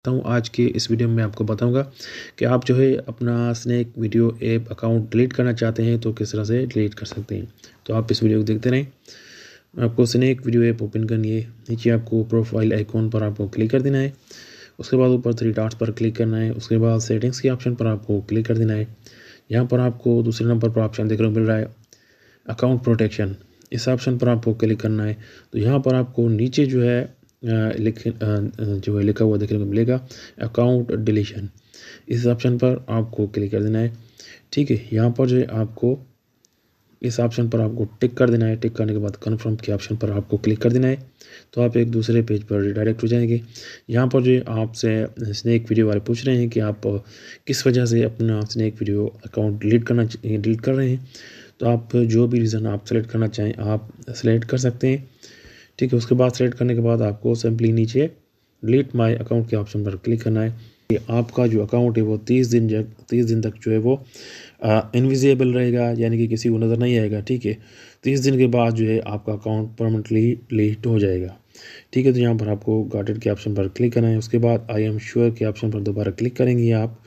सकता हूँ आज के इस वीडियो में आपको बताऊंगा कि आप जो है अपना snack video app account delete करना चाहते हैं तो किस तरह से डिलीट कर सकते हैं तो आप इस वीडियो को देखते रहें आपको स्नैक वीडियो ऐप ओपन करनी है नीचे आपको प्रोफाइल आइकॉन पर आपको क्लिक कर देना है उसके बाद ऊपर थ्री डॉट्स पर क्लिक करना है उसके बाद सेटिंग्स के ऑप्शन पर आपको क्लिक कर देना है यहाँ पर आपको दूसरे नंबर पर ऑप्शन देखने को मिल रहा है अकाउंट प्रोटेक्शन इस ऑप्शन पर आपको क्लिक करना है तो यहाँ पर आपको नीचे जो है जो है लिखा हुआ देखने को मिलेगा अकाउंट डिलीशन इस ऑप्शन पर आपको क्लिक कर देना है ठीक है यहाँ पर जो है आपको इस ऑप्शन पर आपको टिक कर देना है टिक करने के बाद कन्फर्म के ऑप्शन पर आपको क्लिक कर देना है तो आप एक दूसरे पेज पर रिडायरेक्ट हो जाएंगे यहाँ पर जो आपसे स्नैक वीडियो वाले पूछ रहे हैं कि आप किस वजह से अपना स्नैक वीडियो अकाउंट डिलीट करना डिलीट कर रहे हैं तो आप जो भी रीज़न आप सेलेक्ट करना चाहें आप सेलेक्ट कर सकते हैं ठीक है उसके बाद सेलेक्ट करने के बाद आपको सिंपली नीचे डिलीट माई अकाउंट के ऑप्शन पर क्लिक करना है कि आपका जो अकाउंट है वो तीस दिन तीस दिन तक जो है वो इनविजिबल रहेगा यानी कि किसी को नज़र नहीं आएगा ठीक है तीस दिन के बाद जो है आपका अकाउंट परमानेंटली डिलीट हो जाएगा ठीक है तो यहाँ पर आपको गार्डेड के ऑप्शन पर क्लिक करना है उसके बाद आई एम श्योर के ऑप्शन पर दोबारा क्लिक करेंगे आप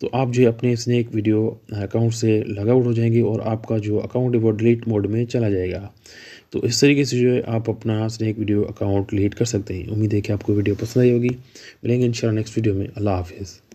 तो आप जो है अपने स्नैक वीडियो अकाउंट से लग आउट हो जाएंगे और आपका जो अकाउंट है वो डिलीट मोड में चला जाएगा तो इस तरीके से जो है आप अपना स्नैक वीडियो अकाउंट डिलीट कर सकते हैं उम्मीद है कि आपको वीडियो पसंद आई होगी मिलेंगे इंशाल्लाह नेक्स्ट वीडियो में अल्लाह हाफिज़